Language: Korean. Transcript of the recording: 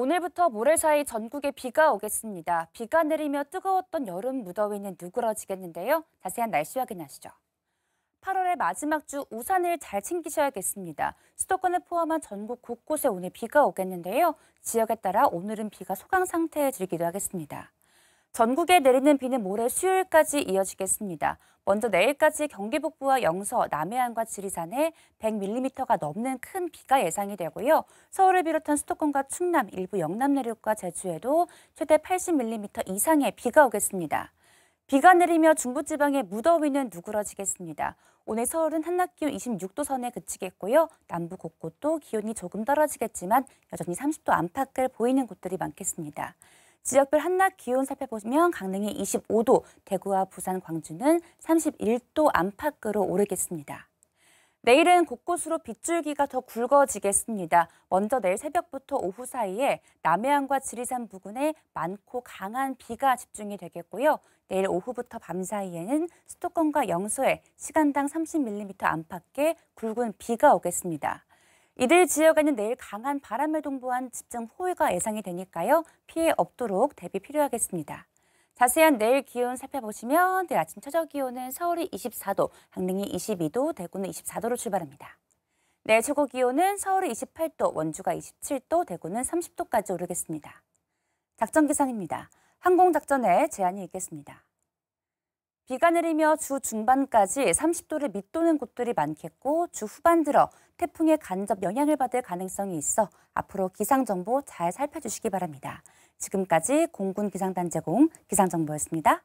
오늘부터 모레 사이 전국에 비가 오겠습니다. 비가 내리며 뜨거웠던 여름 무더위는 누그러지겠는데요. 자세한 날씨 확인하시죠. 8월의 마지막 주 우산을 잘 챙기셔야겠습니다. 수도권을 포함한 전국 곳곳에 오늘 비가 오겠는데요. 지역에 따라 오늘은 비가 소강 상태에 들기도 하겠습니다. 전국에 내리는 비는 모레 수요일까지 이어지겠습니다. 먼저 내일까지 경기 북부와 영서, 남해안과 지리산에 100mm가 넘는 큰 비가 예상이 되고요. 서울을 비롯한 수도권과 충남, 일부 영남 내륙과 제주에도 최대 80mm 이상의 비가 오겠습니다. 비가 내리며 중부지방의 무더위는 누그러지겠습니다. 오늘 서울은 한낮 기온 26도 선에 그치겠고요. 남부 곳곳도 기온이 조금 떨어지겠지만 여전히 30도 안팎을 보이는 곳들이 많겠습니다. 지역별 한낮 기온 살펴보면 강릉이 25도, 대구와 부산, 광주는 31도 안팎으로 오르겠습니다. 내일은 곳곳으로 빗줄기가 더 굵어지겠습니다. 먼저 내일 새벽부터 오후 사이에 남해안과 지리산 부근에 많고 강한 비가 집중이 되겠고요. 내일 오후부터 밤 사이에는 수도권과 영서에 시간당 30mm 안팎의 굵은 비가 오겠습니다. 이들 지역에는 내일 강한 바람을 동반한 집중 호우가 예상이 되니까요. 피해 없도록 대비 필요하겠습니다. 자세한 내일 기온 살펴보시면 내일 아침 최저 기온은 서울이 24도, 강릉이 22도, 대구는 24도로 출발합니다. 내일 최고 기온은 서울이 28도, 원주가 27도, 대구는 30도까지 오르겠습니다. 작전 기상입니다. 항공 작전에 제한이 있겠습니다. 비가 내리며 주 중반까지 30도를 밑도는 곳들이 많겠고 주 후반 들어 태풍의 간접 영향을 받을 가능성이 있어 앞으로 기상 정보 잘 살펴주시기 바랍니다. 지금까지 공군 기상단 제공 기상정보였습니다.